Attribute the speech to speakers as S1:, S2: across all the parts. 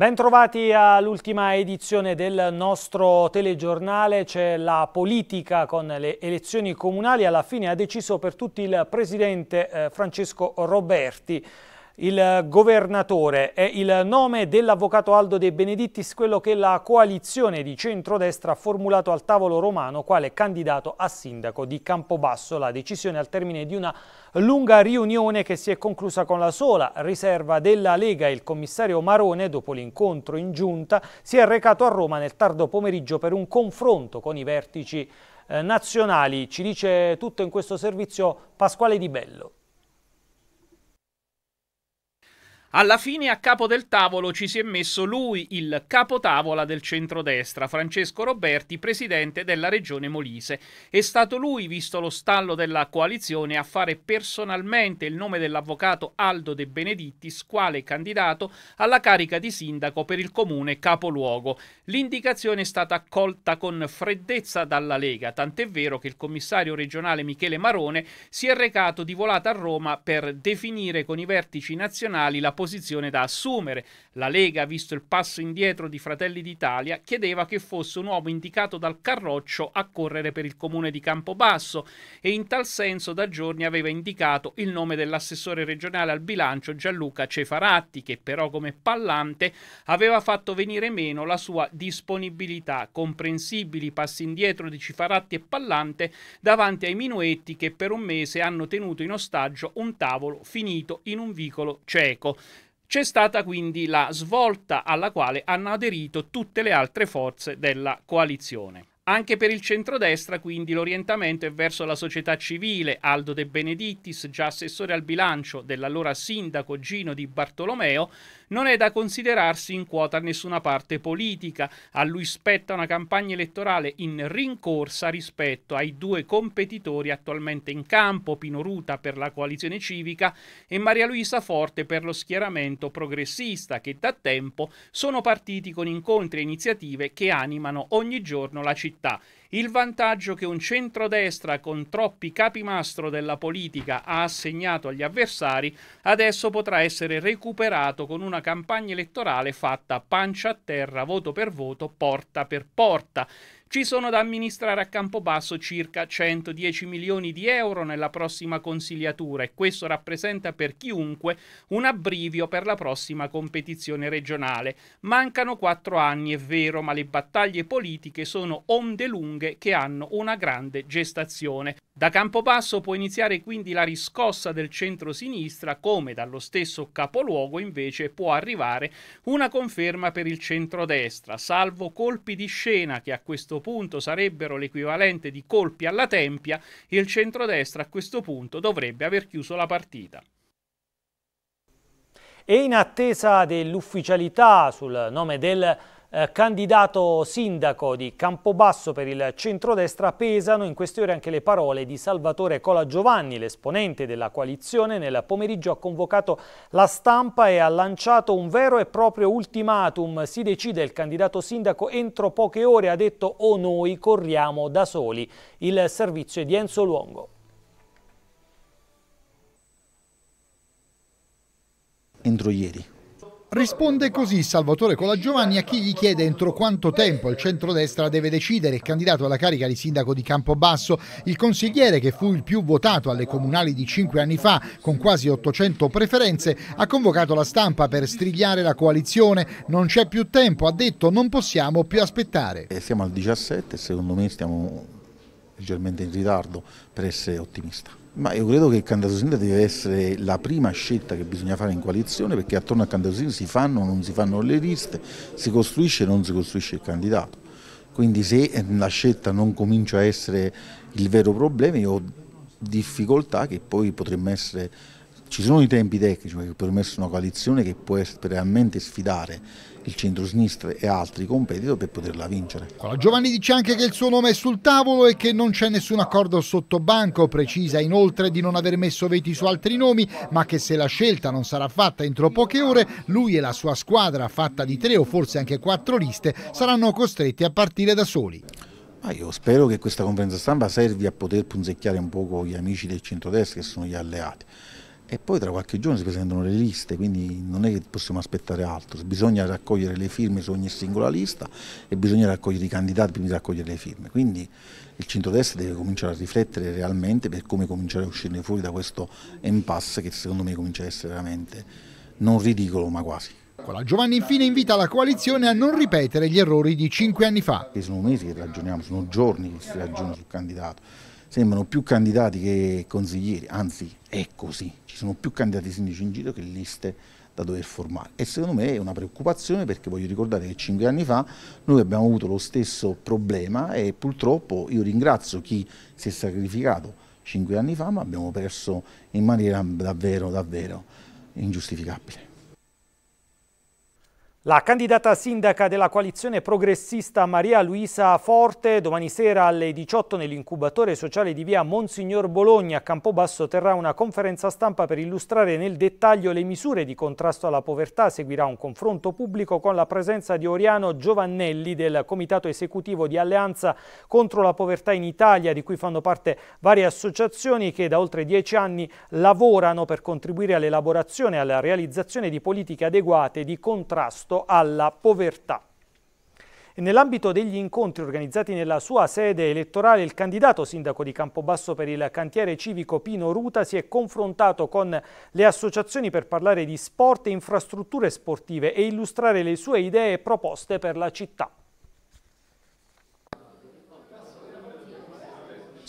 S1: Bentrovati all'ultima edizione del nostro telegiornale, c'è la politica con le elezioni comunali, alla fine ha deciso per tutti il presidente eh, Francesco Roberti. Il governatore è il nome dell'avvocato Aldo De Benedittis, quello che la coalizione di centrodestra ha formulato al tavolo romano quale candidato a sindaco di Campobasso. La decisione al termine di una lunga riunione che si è conclusa con la sola riserva della Lega. Il commissario Marone, dopo l'incontro in giunta, si è recato a Roma nel tardo pomeriggio per un confronto con i vertici eh, nazionali. Ci dice tutto in questo servizio Pasquale Di Bello.
S2: Alla fine a capo del tavolo ci si è messo lui, il capotavola del centrodestra, Francesco Roberti, presidente della regione Molise. È stato lui, visto lo stallo della coalizione, a fare personalmente il nome dell'avvocato Aldo De Benedittis, quale candidato alla carica di sindaco per il comune capoluogo. L'indicazione è stata accolta con freddezza dalla Lega, tant'è vero che il commissario regionale Michele Marone si è recato di volata a Roma per definire con i vertici nazionali la posizione da assumere. La Lega, visto il passo indietro di Fratelli d'Italia, chiedeva che fosse un uomo indicato dal Carroccio a correre per il comune di Campobasso e in tal senso da giorni aveva indicato il nome dell'assessore regionale al bilancio Gianluca Cefaratti, che però come pallante aveva fatto venire meno la sua disponibilità. Comprensibili passi indietro di Cefaratti e Pallante davanti ai minuetti che per un mese hanno tenuto in ostaggio un tavolo finito in un vicolo cieco. C'è stata quindi la svolta alla quale hanno aderito tutte le altre forze della coalizione. Anche per il centrodestra, quindi, l'orientamento è verso la società civile. Aldo De Benedittis, già assessore al bilancio dell'allora sindaco Gino Di Bartolomeo, non è da considerarsi in quota nessuna parte politica. A lui spetta una campagna elettorale in rincorsa rispetto ai due competitori attualmente in campo, Pino Ruta per la coalizione civica e Maria Luisa Forte per lo schieramento progressista, che da tempo sono partiti con incontri e iniziative che animano ogni giorno la città il vantaggio che un centrodestra con troppi capimastro della politica ha assegnato agli avversari adesso potrà essere recuperato con una campagna elettorale fatta pancia a terra, voto per voto, porta per porta. Ci sono da amministrare a Campobasso circa 110 milioni di euro nella prossima consigliatura e questo rappresenta per chiunque un abbrivio per la prossima competizione regionale. Mancano quattro anni, è vero, ma le battaglie politiche sono onde lunghe che hanno una grande gestazione. Da Campobasso può iniziare quindi la riscossa del centro-sinistra, come dallo stesso capoluogo invece può arrivare una conferma per il centro-destra, salvo colpi di scena che a questo punto sarebbero l'equivalente di colpi alla tempia, il centro-destra a questo punto dovrebbe aver chiuso la partita. E in
S1: attesa dell'ufficialità sul nome del eh, candidato sindaco di Campobasso per il centrodestra, pesano in queste ore anche le parole di Salvatore Cola Giovanni, l'esponente della coalizione. Nel pomeriggio ha convocato la stampa e ha lanciato un vero e proprio ultimatum. Si decide il candidato sindaco entro poche ore, ha detto o oh, noi corriamo da soli. Il servizio è di Enzo Luongo.
S3: Entro ieri Risponde così Salvatore Colagiovanni a chi gli chiede entro quanto tempo il centrodestra deve decidere il candidato alla carica di sindaco di Campobasso. Il consigliere, che fu il più votato alle comunali di cinque anni fa, con quasi 800 preferenze, ha convocato la stampa per strigliare la coalizione. Non c'è più tempo, ha detto, non possiamo più aspettare. Eh, siamo al 17, secondo me stiamo leggermente in ritardo per essere ottimista. Ma io credo che il candidato sindaco deve essere la prima scelta che bisogna fare in coalizione perché attorno al candidato sindaco si fanno o non si fanno le liste, si costruisce o non si costruisce il candidato. Quindi se la scelta non comincia a essere il vero problema io ho difficoltà che poi potremmo essere, ci sono i tempi tecnici ma che potremmo essere una coalizione che può realmente sfidare il centro sinistro e altri competitor per poterla vincere. Giovanni dice anche che il suo nome è sul tavolo e che non c'è nessun accordo sotto banco, precisa inoltre di non aver messo veti su altri nomi, ma che se la scelta non sarà fatta entro poche ore, lui e la sua squadra, fatta di tre o forse anche quattro liste, saranno costretti a partire da soli. Ma io spero che questa conferenza stampa servi a poter punzecchiare un poco gli amici del centrodestra che sono gli alleati e poi tra qualche giorno si presentano le liste, quindi non è che possiamo aspettare altro, bisogna raccogliere le firme su ogni singola lista e bisogna raccogliere i candidati prima di raccogliere le firme, quindi il centrodestra deve cominciare a riflettere realmente per come cominciare a uscirne fuori da questo impasse che secondo me comincia a essere veramente non ridicolo ma quasi. Giovanni infine invita la coalizione a non ripetere gli errori di cinque anni fa. Sono mesi che ragioniamo, sono giorni che si ragiona sul candidato sembrano più candidati che consiglieri, anzi è così, ci sono più candidati sindaci in giro che liste da dover formare e secondo me è una preoccupazione perché voglio ricordare che cinque anni fa noi abbiamo avuto lo stesso problema e purtroppo io ringrazio chi si è sacrificato cinque anni fa ma abbiamo perso in maniera davvero davvero ingiustificabile.
S1: La candidata sindaca della coalizione progressista Maria Luisa Forte domani sera alle 18 nell'incubatore sociale di via Monsignor Bologna a Campobasso terrà una conferenza stampa per illustrare nel dettaglio le misure di contrasto alla povertà. Seguirà un confronto pubblico con la presenza di Oriano Giovannelli del comitato esecutivo di Alleanza contro la povertà in Italia di cui fanno parte varie associazioni che da oltre dieci anni lavorano per contribuire all'elaborazione e alla realizzazione di politiche adeguate di contrasto contrasto alla povertà. Nell'ambito degli incontri organizzati nella sua sede elettorale, il candidato sindaco di Campobasso per il cantiere civico Pino Ruta si è confrontato con le associazioni per parlare di sport e infrastrutture sportive e illustrare le sue idee e proposte per la città.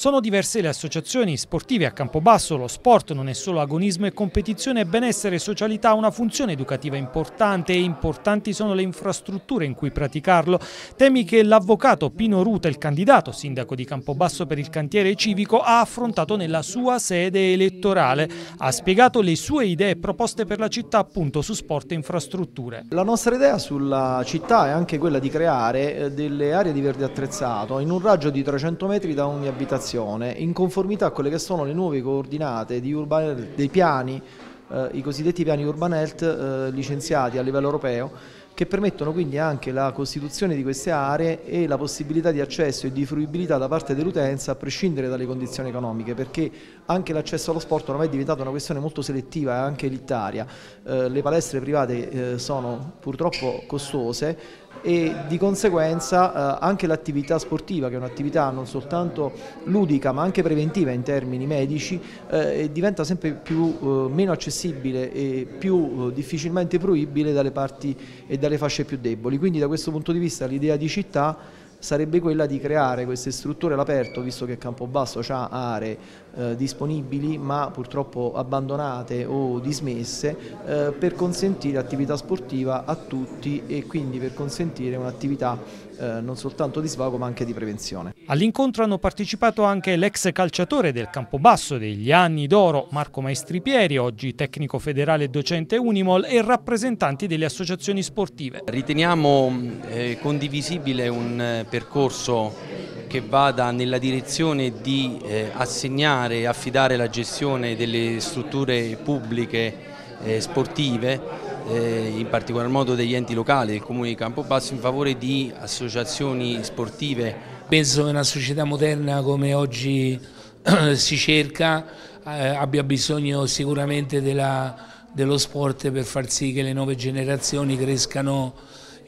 S1: Sono diverse le associazioni sportive a Campobasso, lo sport non è solo agonismo e competizione, benessere e socialità ha una funzione educativa importante e importanti sono le infrastrutture in cui praticarlo. Temi che l'avvocato Pino Ruta, il candidato sindaco di Campobasso per il cantiere civico, ha affrontato nella sua sede elettorale. Ha spiegato le sue idee proposte per la città appunto su sport e infrastrutture.
S4: La nostra idea sulla città è anche quella di creare eh, delle aree di verde attrezzato in un raggio di 300 metri da ogni abitazione programmazione in conformità a quelle che sono le nuove coordinate urban, dei piani, eh, i cosiddetti piani Urban Health eh, licenziati a livello europeo che permettono quindi anche la costituzione di queste aree e la possibilità di accesso e di fruibilità da parte dell'utenza a prescindere dalle condizioni economiche perché anche l'accesso allo sport ormai è diventata una questione molto selettiva e eh, anche elittaria. Eh, le palestre private eh, sono purtroppo costose e di conseguenza eh, anche l'attività sportiva che è un'attività non soltanto ludica ma anche preventiva in termini medici eh, diventa sempre più, eh, meno accessibile e più eh, difficilmente proibibile dalle parti e dalle fasce più deboli quindi da questo punto di vista l'idea di città sarebbe quella di creare queste strutture all'aperto, visto che Campobasso ha aree eh, disponibili ma purtroppo abbandonate o dismesse eh, per consentire attività sportiva a tutti e quindi per consentire un'attività eh, non soltanto di svago ma anche di prevenzione.
S1: All'incontro hanno partecipato anche l'ex calciatore del Campobasso degli anni d'oro Marco Maestripieri, oggi tecnico federale e docente Unimol e rappresentanti delle associazioni sportive. Riteniamo eh, condivisibile un eh,
S4: percorso che vada nella direzione di eh, assegnare affidare affidare la gestione delle strutture pubbliche eh, sportive eh, in particolar modo degli enti locali del comune di Campobasso in favore di associazioni
S2: sportive. Penso che una società moderna come oggi si cerca eh, abbia bisogno sicuramente della, dello sport per far sì che le nuove generazioni crescano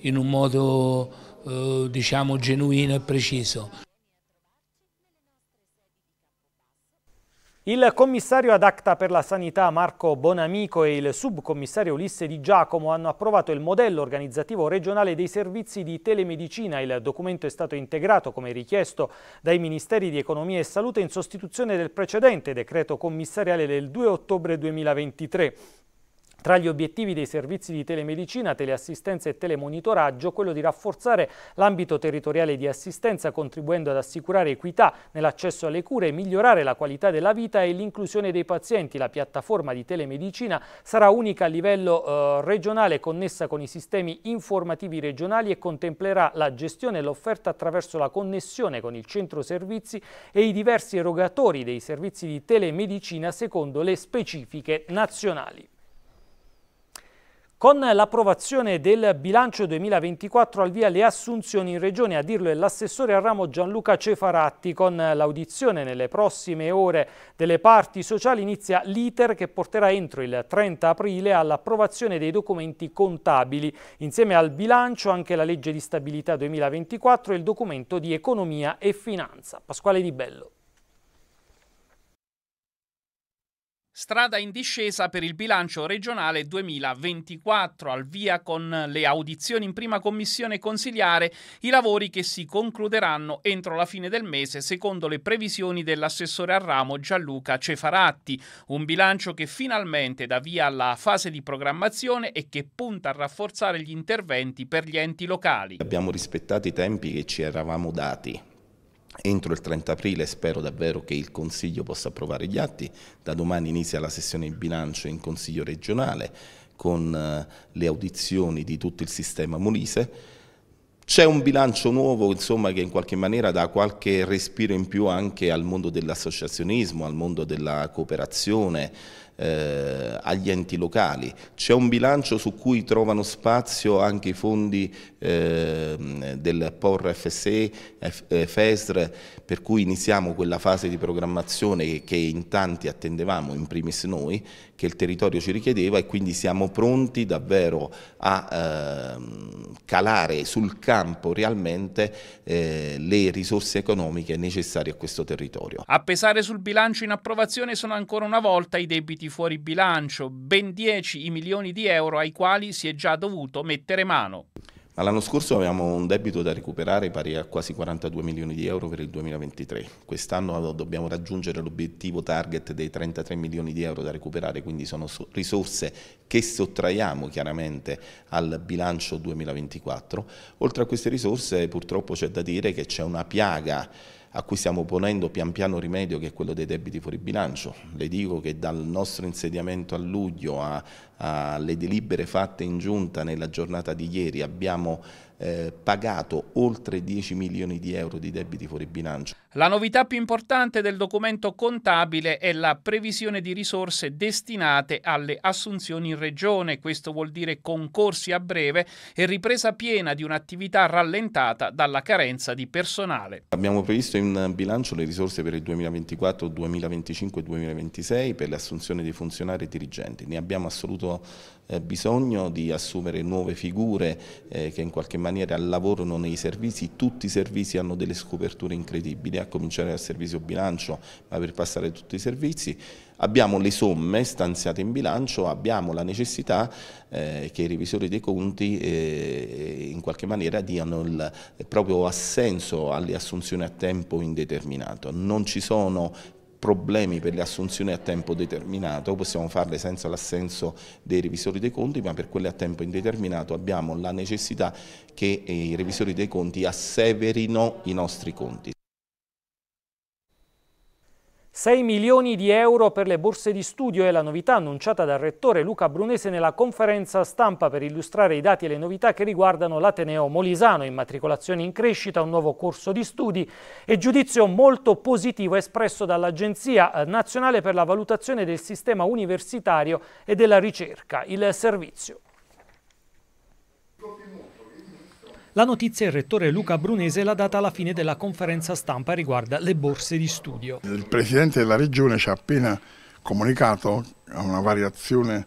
S2: in un modo eh, diciamo genuino e preciso. Il
S1: commissario ad acta per la sanità Marco Bonamico e il subcommissario Ulisse Di Giacomo hanno approvato il modello organizzativo regionale dei servizi di telemedicina. Il documento è stato integrato, come richiesto, dai Ministeri di Economia e Salute in sostituzione del precedente decreto commissariale del 2 ottobre 2023. Tra gli obiettivi dei servizi di telemedicina, teleassistenza e telemonitoraggio, quello di rafforzare l'ambito territoriale di assistenza contribuendo ad assicurare equità nell'accesso alle cure, migliorare la qualità della vita e l'inclusione dei pazienti. La piattaforma di telemedicina sarà unica a livello eh, regionale connessa con i sistemi informativi regionali e contemplerà la gestione e l'offerta attraverso la connessione con il centro servizi e i diversi erogatori dei servizi di telemedicina secondo le specifiche nazionali. Con l'approvazione del bilancio 2024 al via le assunzioni in regione, a dirlo è l'assessore al ramo Gianluca Cefaratti. Con l'audizione nelle prossime ore delle parti sociali inizia l'iter che porterà entro il 30 aprile all'approvazione dei documenti contabili. Insieme al bilancio anche la legge di stabilità 2024 e il documento di economia e finanza. Pasquale Di Bello.
S2: Strada in discesa per il bilancio regionale 2024, al via con le audizioni in prima commissione consiliare, i lavori che si concluderanno entro la fine del mese secondo le previsioni dell'assessore a ramo Gianluca Cefaratti, un bilancio che finalmente dà via alla fase di programmazione e che punta a rafforzare gli interventi per gli enti locali.
S5: Abbiamo rispettato i tempi che ci eravamo dati, Entro il 30 aprile spero davvero che il Consiglio possa approvare gli atti, da domani inizia la sessione di bilancio in Consiglio regionale con eh, le audizioni di tutto il sistema Molise. C'è un bilancio nuovo insomma, che in qualche maniera dà qualche respiro in più anche al mondo dell'associazionismo, al mondo della cooperazione, eh, agli enti locali. C'è un bilancio su cui trovano spazio anche i fondi Ehm, del POR FSE, eh, FESR, per cui iniziamo quella fase di programmazione che, in tanti attendevamo, in primis noi, che il territorio ci richiedeva e quindi siamo pronti davvero a ehm, calare sul campo realmente eh, le risorse economiche necessarie a questo territorio.
S2: A pesare sul bilancio in approvazione sono ancora una volta i debiti fuori bilancio, ben 10 i milioni di euro ai quali si è già dovuto mettere mano.
S5: Ma l'anno scorso avevamo un debito da recuperare pari a quasi 42 milioni di euro per il 2023. Quest'anno dobbiamo raggiungere l'obiettivo target dei 33 milioni di euro da recuperare, quindi sono risorse che sottraiamo chiaramente al bilancio 2024. Oltre a queste risorse purtroppo c'è da dire che c'è una piaga a cui stiamo ponendo pian piano rimedio che è quello dei debiti fuori bilancio. Le dico che dal nostro insediamento a luglio a alle delibere fatte in giunta nella giornata di ieri abbiamo eh, pagato oltre 10 milioni di euro di debiti fuori bilancio.
S2: La novità più importante del documento contabile è la previsione di risorse destinate alle assunzioni in regione, questo vuol dire concorsi a breve e ripresa piena di un'attività rallentata dalla carenza di personale.
S5: Abbiamo previsto in bilancio le risorse per il 2024, 2025 e 2026 per l'assunzione dei funzionari e dirigenti, ne abbiamo assoluto avuto eh, bisogno di assumere nuove figure eh, che in qualche maniera lavorano nei servizi, tutti i servizi hanno delle scoperture incredibili, a cominciare dal servizio bilancio, ma per passare a tutti i servizi. Abbiamo le somme stanziate in bilancio, abbiamo la necessità eh, che i revisori dei conti eh, in qualche maniera diano il proprio assenso alle assunzioni a tempo indeterminato. Non ci sono problemi per le assunzioni a tempo determinato, possiamo farle senza l'assenso dei revisori dei conti, ma per quelle a tempo indeterminato abbiamo la necessità che eh, i revisori dei conti asseverino i nostri conti.
S1: 6 milioni di euro per le borse di studio è la novità annunciata dal rettore Luca Brunese nella conferenza stampa per illustrare i dati e le novità che riguardano l'Ateneo Molisano, immatricolazione in crescita, un nuovo corso di studi e giudizio molto positivo espresso dall'Agenzia Nazionale per la Valutazione del Sistema Universitario e della Ricerca, il servizio. La notizia il rettore Luca Brunese l'ha data alla fine della conferenza stampa riguardo le borse di studio.
S6: Il presidente della regione ci ha appena comunicato una variazione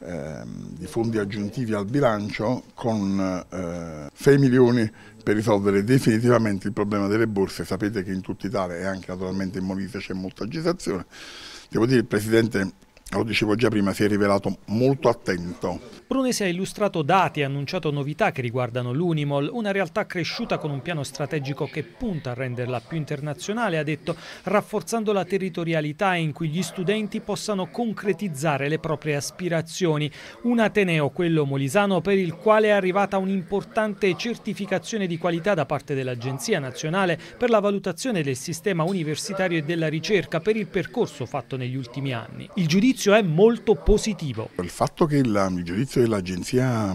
S6: eh, di fondi aggiuntivi al bilancio con eh, 6 milioni per risolvere definitivamente il problema delle borse. Sapete che in tutta Italia e anche naturalmente in Molise c'è molta agitazione. Devo dire che il Presidente lo dicevo già prima, si è rivelato molto attento.
S1: Brunesi ha illustrato dati e annunciato novità che riguardano l'Unimol, una realtà cresciuta con un piano strategico che punta a renderla più internazionale, ha detto, rafforzando la territorialità in cui gli studenti possano concretizzare le proprie aspirazioni. Un Ateneo, quello molisano, per il quale è arrivata un'importante certificazione di qualità da parte dell'Agenzia Nazionale per la valutazione del sistema universitario e della ricerca per il percorso fatto negli ultimi anni.
S6: Il giudizio giudizio è molto positivo. Il fatto che il giudizio dell'Agenzia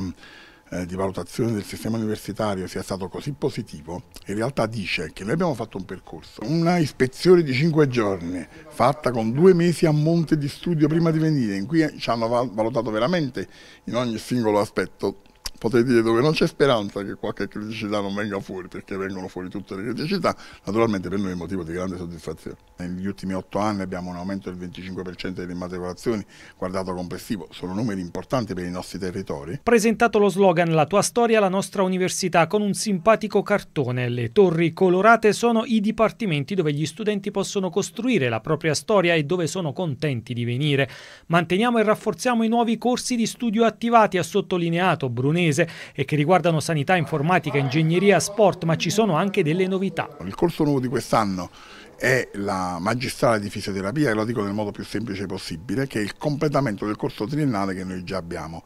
S6: eh, di valutazione del sistema universitario sia stato così positivo, in realtà dice che noi abbiamo fatto un percorso, una ispezione di cinque giorni, fatta con due mesi a monte di studio prima di venire, in cui ci hanno valutato veramente in ogni singolo aspetto potrei dire dove non c'è speranza che qualche criticità non venga fuori, perché vengono fuori tutte le criticità, naturalmente per noi è un motivo di grande soddisfazione. Negli ultimi otto anni abbiamo un aumento del 25% delle immatricolazioni, guardato complessivo, sono numeri importanti per i nostri territori.
S1: Presentato lo slogan La tua storia, la nostra università, con un simpatico cartone. Le torri colorate sono i dipartimenti dove gli studenti possono costruire la propria storia e dove sono contenti di venire. Manteniamo e rafforziamo i nuovi corsi di studio attivati, ha sottolineato Brunello Cremonese e che riguardano sanità, informatica, ingegneria, sport, ma ci sono anche delle
S6: novità. Il corso nuovo di quest'anno è la magistrale di fisioterapia, e lo dico nel modo più semplice possibile, che è il completamento del corso triennale che noi già abbiamo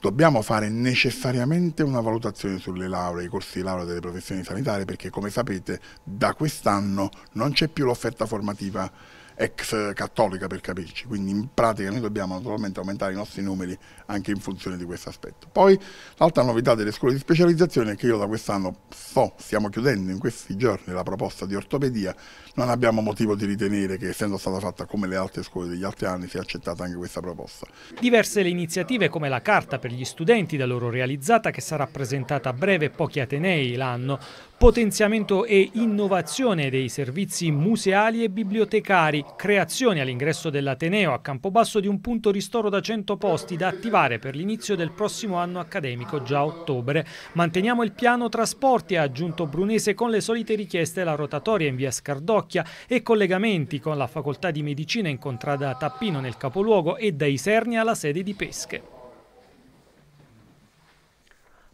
S6: dobbiamo fare necessariamente una valutazione sulle lauree, i corsi di laurea delle professioni sanitarie, perché come sapete da quest'anno non c'è più l'offerta formativa ex cattolica per capirci, quindi in pratica noi dobbiamo naturalmente aumentare i nostri numeri anche in funzione di questo aspetto. Poi l'altra novità delle scuole di specializzazione è che io da quest'anno sto, stiamo chiudendo in questi giorni la proposta di ortopedia, non abbiamo motivo di ritenere che essendo stata fatta come le altre scuole degli altri anni sia accettata anche questa proposta.
S1: Diverse le iniziative come la carta per gli studenti da loro realizzata che sarà presentata a breve pochi Atenei l'anno, potenziamento e innovazione dei servizi museali e bibliotecari, creazione all'ingresso dell'Ateneo a Campobasso di un punto ristoro da 100 posti da attivare per l'inizio del prossimo anno accademico, già ottobre. Manteniamo il piano trasporti, ha aggiunto Brunese con le solite richieste la rotatoria in via Scardocchia e collegamenti con la facoltà di medicina incontrata a Tappino nel capoluogo e dai Serni alla sede di Pesche.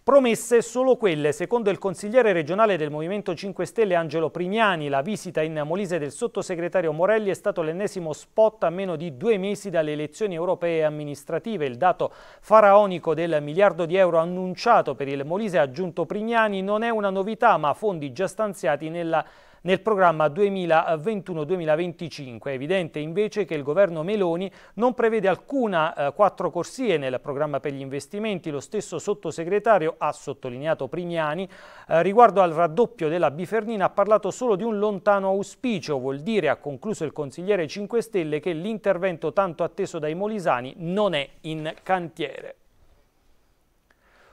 S1: Promesse solo quelle, secondo il consigliere regionale del Movimento 5 Stelle Angelo Primiani, la visita in Molise del sottosegretario Morelli è stato l'ennesimo spot a meno di due mesi dalle elezioni europee amministrative. Il dato faraonico del miliardo di euro annunciato per il Molise, ha aggiunto Primiani, non è una novità ma fondi già stanziati nella nel programma 2021-2025. È evidente invece che il governo Meloni non prevede alcuna eh, quattro corsie nel programma per gli investimenti. Lo stesso sottosegretario ha sottolineato Primiani eh, riguardo al raddoppio della Bifernina ha parlato solo di un lontano auspicio, vuol dire, ha concluso il consigliere 5 Stelle, che l'intervento tanto atteso dai molisani non è in cantiere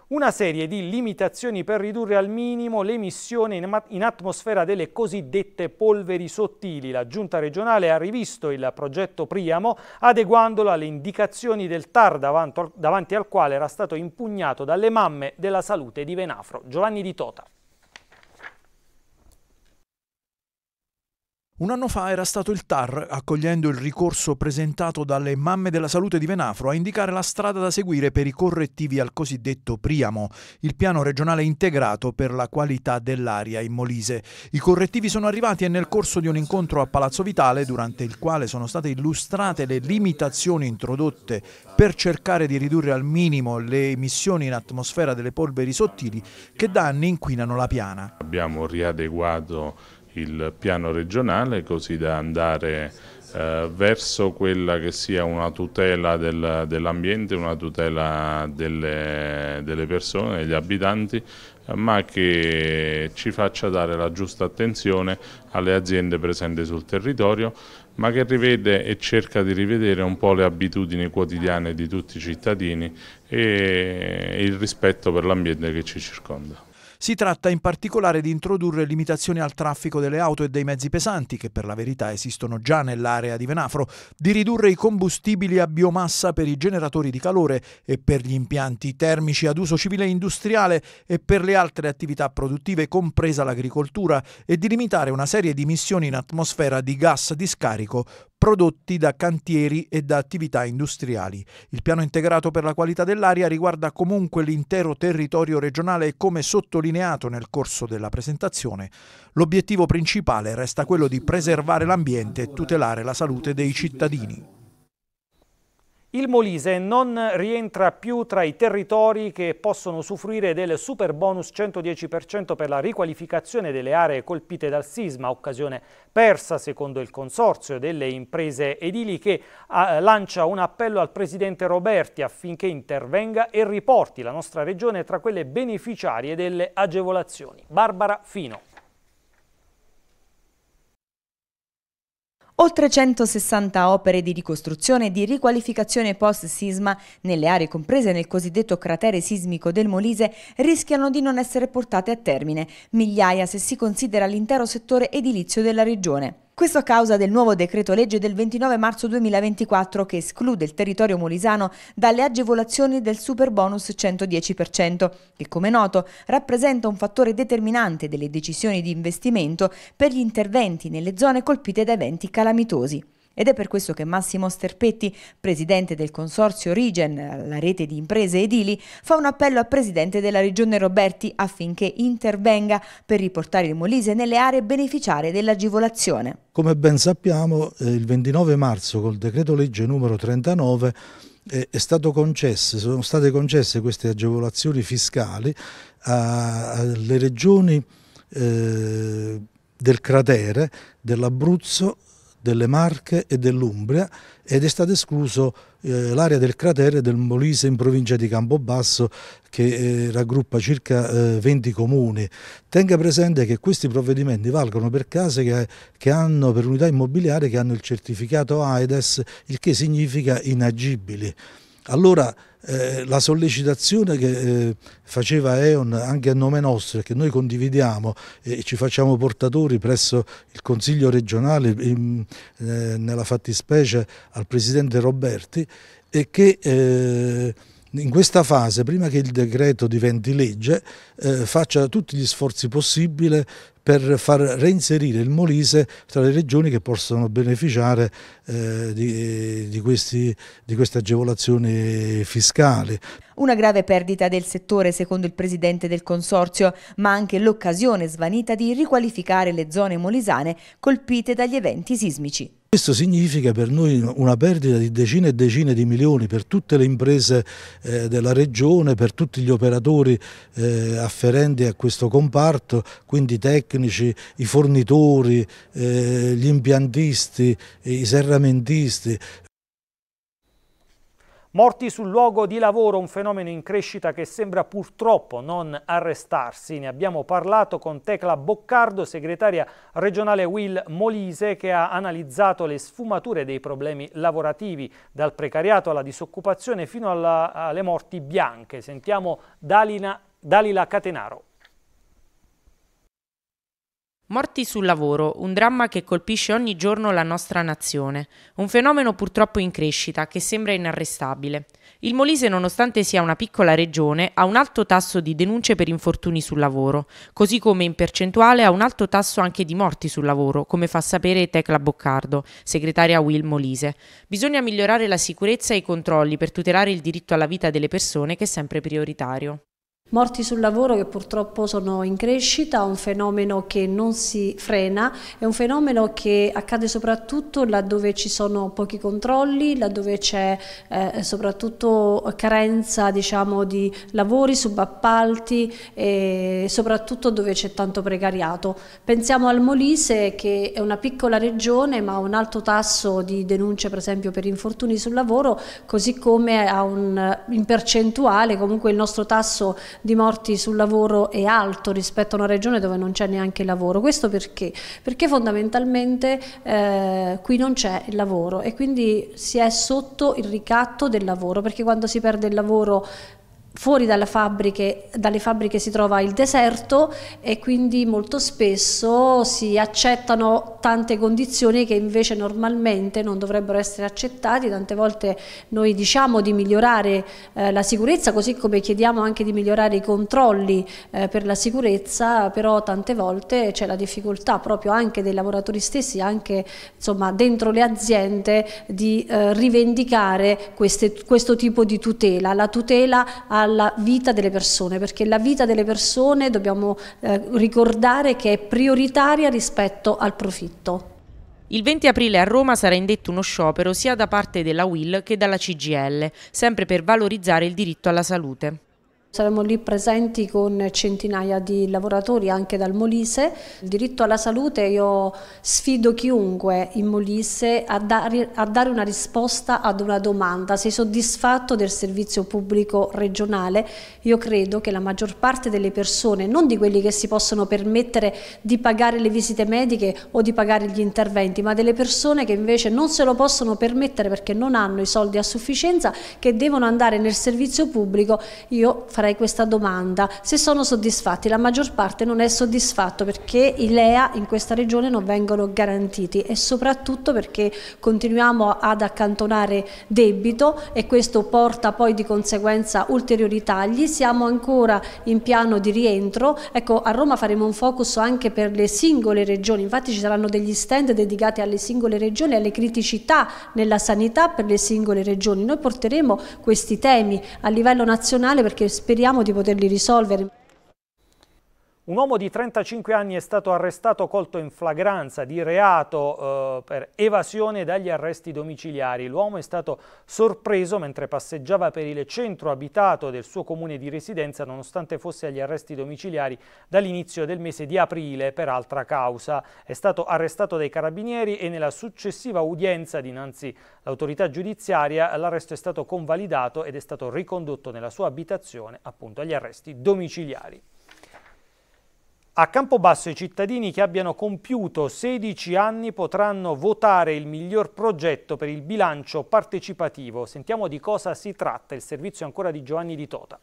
S1: una serie di limitazioni per ridurre al minimo l'emissione in atmosfera delle cosiddette polveri sottili. La Giunta regionale ha rivisto il progetto Priamo adeguandolo alle indicazioni del TAR davanti al quale era stato impugnato dalle mamme della salute di Venafro. Giovanni Di Tota.
S7: Un anno fa era stato il TAR, accogliendo il ricorso presentato dalle mamme della salute di Venafro, a indicare la strada da seguire per i correttivi al cosiddetto Priamo, il piano regionale integrato per la qualità dell'aria in Molise. I correttivi sono arrivati e nel corso di un incontro a Palazzo Vitale, durante il quale sono state illustrate le limitazioni introdotte per cercare di ridurre al minimo le emissioni in atmosfera delle polveri sottili che da anni inquinano la piana.
S1: Abbiamo riadeguato il piano regionale così da andare eh, verso quella che sia una tutela del, dell'ambiente, una tutela delle,
S2: delle persone, degli abitanti, ma che ci faccia dare la giusta attenzione alle aziende presenti sul territorio, ma che rivede e cerca
S1: di rivedere un po' le abitudini quotidiane di tutti i cittadini e il rispetto per l'ambiente che ci circonda.
S7: Si tratta in particolare di introdurre limitazioni al traffico delle auto e dei mezzi pesanti, che per la verità esistono già nell'area di Venafro, di ridurre i combustibili a biomassa per i generatori di calore e per gli impianti termici ad uso civile e industriale e per le altre attività produttive, compresa l'agricoltura, e di limitare una serie di emissioni in atmosfera di gas di scarico prodotti da cantieri e da attività industriali. Il piano integrato per la qualità dell'aria riguarda comunque l'intero territorio regionale e come sottolineato nel corso della presentazione, l'obiettivo principale resta quello di preservare l'ambiente e tutelare la salute dei cittadini.
S1: Il Molise non rientra più tra i territori che possono usufruire del super bonus 110% per la riqualificazione delle aree colpite dal sisma, occasione persa secondo il Consorzio delle imprese edili che ah, lancia un appello al Presidente Roberti affinché intervenga e riporti la nostra regione tra quelle beneficiarie delle agevolazioni. Barbara Fino.
S8: Oltre 160 opere di ricostruzione e di riqualificazione post-sisma nelle aree comprese nel cosiddetto cratere sismico del Molise rischiano di non essere portate a termine, migliaia se si considera l'intero settore edilizio della regione. Questo a causa del nuovo decreto legge del 29 marzo 2024 che esclude il territorio molisano dalle agevolazioni del super bonus 110%, che come noto rappresenta un fattore determinante delle decisioni di investimento per gli interventi nelle zone colpite da eventi calamitosi. Ed è per questo che Massimo Sterpetti, presidente del consorzio Rigen, la rete di imprese edili, fa un appello al presidente della regione Roberti affinché intervenga per riportare il Molise nelle aree beneficiarie dell'agevolazione.
S9: Come ben sappiamo, eh, il 29 marzo col decreto legge numero 39 eh, Concesse, sono state concesse queste agevolazioni fiscali alle regioni eh, del cratere, dell'Abruzzo, delle Marche e dell'Umbria ed è stato escluso eh, l'area del cratere del Molise in provincia di Campobasso che eh, raggruppa circa eh, 20 comuni. Tenga presente che questi provvedimenti valgono per case che, che, hanno per unità immobiliare che hanno il certificato AIDES, il che significa inagibili. Allora eh, la sollecitazione che eh, faceva E.ON anche a nome nostro, che noi condividiamo e ci facciamo portatori presso il Consiglio regionale, in, eh, nella fattispecie al Presidente Roberti, è che eh, in questa fase, prima che il decreto diventi legge, eh, faccia tutti gli sforzi possibili per far reinserire il Molise tra le regioni che possono beneficiare eh, di, di, questi, di queste agevolazioni fiscali.
S8: Una grave perdita del settore, secondo il presidente del consorzio, ma anche l'occasione svanita di riqualificare le zone molisane colpite dagli eventi sismici.
S9: Questo significa per noi una perdita di decine e decine di milioni per tutte le imprese eh, della regione, per tutti gli operatori eh, afferenti a questo comparto, quindi i tecnici, i fornitori, eh, gli impiantisti, i serramentisti.
S1: Morti sul luogo di lavoro, un fenomeno in crescita che sembra purtroppo non arrestarsi. Ne abbiamo parlato con Tecla Boccardo, segretaria regionale Will Molise, che ha analizzato le sfumature dei problemi lavorativi, dal precariato alla disoccupazione fino alla, alle morti bianche. Sentiamo Dalina, Dalila Catenaro.
S8: Morti sul lavoro, un dramma che colpisce ogni giorno la nostra nazione, un fenomeno purtroppo in crescita che sembra inarrestabile. Il Molise, nonostante sia una piccola regione, ha un alto tasso di denunce per infortuni sul lavoro, così come in percentuale ha un alto tasso anche di morti sul lavoro, come fa sapere Tecla Boccardo, segretaria Will Molise. Bisogna migliorare la sicurezza e i controlli per tutelare il diritto alla vita delle persone che è sempre prioritario.
S10: Morti sul lavoro che purtroppo sono in crescita, un fenomeno che non si frena, è un fenomeno che accade soprattutto laddove ci sono pochi controlli, laddove c'è eh, soprattutto carenza diciamo, di lavori, subappalti e soprattutto dove c'è tanto precariato. Pensiamo al Molise che è una piccola regione ma ha un alto tasso di denunce per esempio per infortuni sul lavoro, così come ha un, in percentuale comunque il nostro tasso di morti sul lavoro è alto rispetto a una regione dove non c'è neanche lavoro. Questo perché? Perché fondamentalmente eh, qui non c'è il lavoro e quindi si è sotto il ricatto del lavoro, perché quando si perde il lavoro fuori dalle fabbriche, dalle fabbriche, si trova il deserto e quindi molto spesso si accettano tante condizioni che invece normalmente non dovrebbero essere accettate, tante volte noi diciamo di migliorare eh, la sicurezza così come chiediamo anche di migliorare i controlli eh, per la sicurezza, però tante volte c'è la difficoltà proprio anche dei lavoratori stessi, anche insomma, dentro le aziende di eh, rivendicare queste, questo tipo di tutela, la tutela alla dalla vita delle persone, perché la vita delle persone dobbiamo eh, ricordare che è prioritaria rispetto al profitto.
S8: Il 20 aprile a Roma sarà indetto uno sciopero sia da parte della WIL che dalla CGL, sempre per valorizzare il diritto alla salute.
S10: Saremo lì presenti con centinaia di lavoratori anche dal Molise. Il diritto alla salute io sfido chiunque in Molise a dare, a dare una risposta ad una domanda. Sei soddisfatto del servizio pubblico regionale? Io credo che la maggior parte delle persone, non di quelli che si possono permettere di pagare le visite mediche o di pagare gli interventi, ma delle persone che invece non se lo possono permettere perché non hanno i soldi a sufficienza, che devono andare nel servizio pubblico, io farei questa domanda, se sono soddisfatti, la maggior parte non è soddisfatto perché i LEA in questa regione non vengono garantiti e soprattutto perché continuiamo ad accantonare debito e questo porta poi di conseguenza ulteriori tagli, siamo ancora in piano di rientro, ecco a Roma faremo un focus anche per le singole regioni, infatti ci saranno degli stand dedicati alle singole regioni, alle criticità nella sanità per le singole regioni, noi porteremo questi temi a livello nazionale perché speriamo di poterli risolvere.
S1: Un uomo di 35 anni è stato arrestato colto in flagranza di reato eh, per evasione dagli arresti domiciliari. L'uomo è stato sorpreso mentre passeggiava per il centro abitato del suo comune di residenza nonostante fosse agli arresti domiciliari dall'inizio del mese di aprile per altra causa. È stato arrestato dai carabinieri e nella successiva udienza dinanzi all'autorità giudiziaria l'arresto è stato convalidato ed è stato ricondotto nella sua abitazione appunto agli arresti domiciliari. A Campobasso i cittadini che abbiano compiuto 16 anni potranno votare il miglior progetto per il bilancio partecipativo. Sentiamo di cosa si tratta, il servizio ancora di Giovanni Di Tota.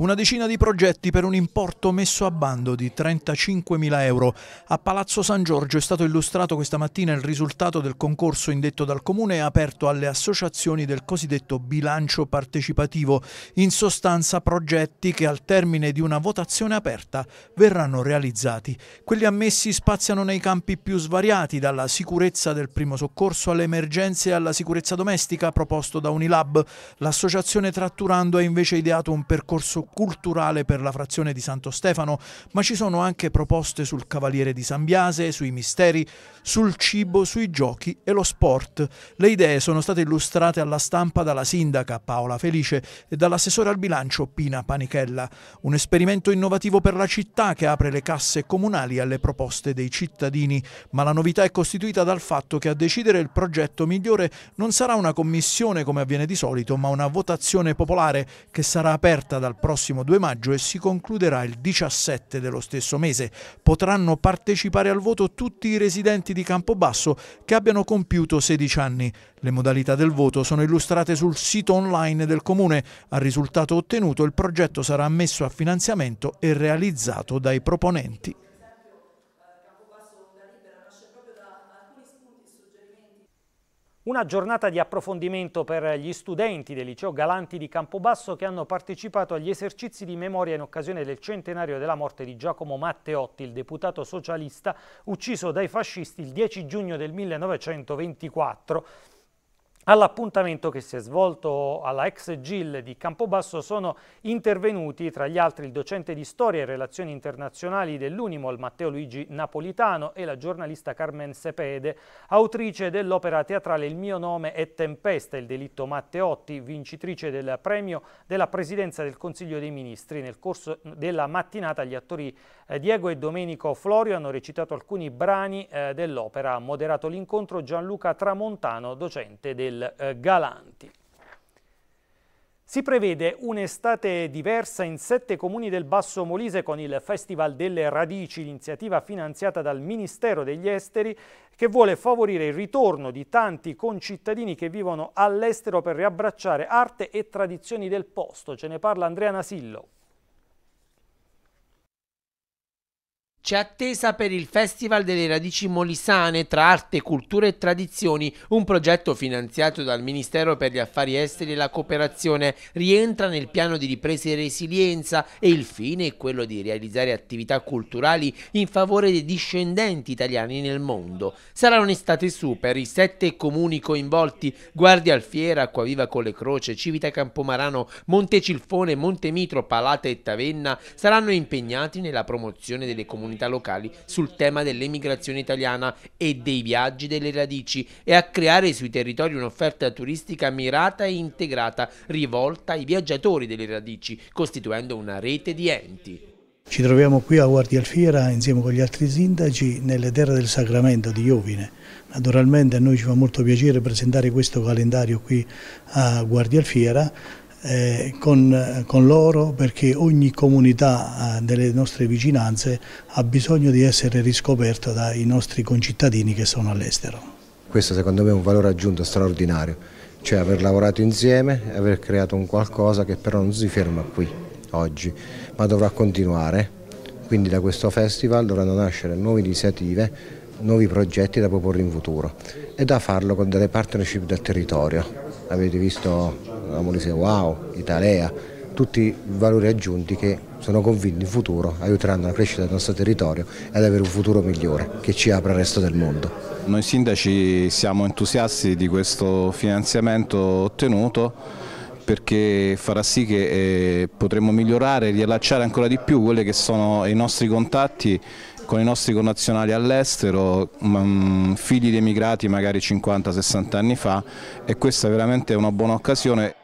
S7: Una decina di progetti per un importo messo a bando di 35.000 euro. A Palazzo San Giorgio è stato illustrato questa mattina il risultato del concorso indetto dal Comune e aperto alle associazioni del cosiddetto bilancio partecipativo. In sostanza progetti che al termine di una votazione aperta verranno realizzati. Quelli ammessi spaziano nei campi più svariati, dalla sicurezza del primo soccorso alle emergenze e alla sicurezza domestica proposto da Unilab. L'associazione Tratturando ha invece ideato un percorso culturale per la frazione di Santo Stefano, ma ci sono anche proposte sul Cavaliere di San Biase, sui misteri, sul cibo, sui giochi e lo sport. Le idee sono state illustrate alla stampa dalla sindaca Paola Felice e dall'assessore al bilancio Pina Panichella. Un esperimento innovativo per la città che apre le casse comunali alle proposte dei cittadini, ma la novità è costituita dal fatto che a decidere il progetto migliore non sarà una commissione come avviene di solito, ma una votazione popolare che sarà aperta dal prossimo prossimo 2 maggio e si concluderà il 17 dello stesso mese. Potranno partecipare al voto tutti i residenti di Campobasso che abbiano compiuto 16 anni. Le modalità del voto sono illustrate sul sito online del Comune. Al risultato ottenuto il progetto sarà ammesso a finanziamento e realizzato dai proponenti.
S1: Una giornata di approfondimento per gli studenti del liceo Galanti di Campobasso che hanno partecipato agli esercizi di memoria in occasione del centenario della morte di Giacomo Matteotti, il deputato socialista ucciso dai fascisti il 10 giugno del 1924. All'appuntamento che si è svolto alla ex GIL di Campobasso sono intervenuti tra gli altri il docente di storia e relazioni internazionali dell'Unimol Matteo Luigi Napolitano e la giornalista Carmen Sepede, autrice dell'opera teatrale Il mio nome è Tempesta, il delitto Matteotti, vincitrice del premio della Presidenza del Consiglio dei Ministri. Nel corso della mattinata gli attori eh, Diego e Domenico Florio hanno recitato alcuni brani eh, dell'opera. Ha moderato l'incontro Gianluca Tramontano, docente del del eh, Galanti. Si prevede un'estate diversa in sette comuni del Basso Molise con il Festival delle Radici, l'iniziativa finanziata dal Ministero degli Esteri che vuole favorire il ritorno di tanti concittadini che vivono all'estero per riabbracciare arte e tradizioni del posto. Ce ne parla Andrea Nasillo.
S4: C'è attesa per il Festival delle Radici Molisane tra arte, cultura e tradizioni, un progetto finanziato dal Ministero per gli Affari Esteri e la Cooperazione, rientra nel piano di ripresa e resilienza e il fine è quello di realizzare attività culturali in favore dei discendenti italiani nel mondo. Sarà un'estate super, i sette comuni coinvolti, Guardia Alfiera, Acquaviva Colle Croce, Civita Campomarano, Montecilfone, Montemitro, Palata e Tavenna, saranno impegnati nella promozione delle comunità comunità locali sul tema dell'emigrazione italiana e dei viaggi delle radici e a creare sui territori un'offerta turistica mirata e integrata rivolta ai viaggiatori delle radici, costituendo una rete di enti.
S9: Ci troviamo qui a Guardialfiera insieme con gli altri sindaci nelle terre del Sacramento di Iovine. Naturalmente a noi ci fa molto piacere presentare questo calendario qui a Guardialfiera eh, con, con, loro perché ogni comunità eh, delle nostre vicinanze ha bisogno di essere riscoperta dai nostri concittadini che sono all'estero.
S3: Questo secondo me è un valore aggiunto straordinario, cioè aver lavorato insieme e aver creato un qualcosa che però non si ferma qui oggi, ma dovrà continuare. Quindi da questo festival dovranno nascere nuove iniziative, nuovi progetti da proporre in futuro e da farlo con delle partnership del territorio. Avete visto la Molise Wow, Italia, tutti valori aggiunti che sono convinti in futuro aiuteranno la crescita del nostro territorio e ad avere un futuro migliore che ci apra il resto del mondo.
S5: Noi sindaci siamo entusiasti di questo finanziamento ottenuto perché farà sì che eh, potremo migliorare e riallacciare ancora di più quelli che sono i nostri contatti con i nostri connazionali all'estero, mm, figli di emigrati magari 50-60 anni fa e questa è veramente una buona occasione.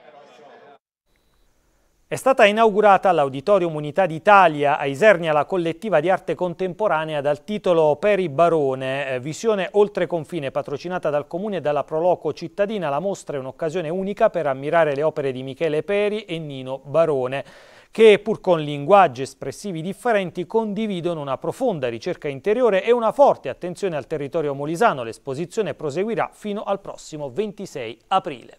S1: È stata inaugurata l'Auditorium Unità d'Italia a Isernia la collettiva di arte contemporanea dal titolo Peri Barone, eh, visione oltre confine patrocinata dal Comune e dalla Proloco cittadina. La mostra è un'occasione unica per ammirare le opere di Michele Peri e Nino Barone che pur con linguaggi espressivi differenti condividono una profonda ricerca interiore e una forte attenzione al territorio molisano. L'esposizione proseguirà fino al prossimo 26 aprile.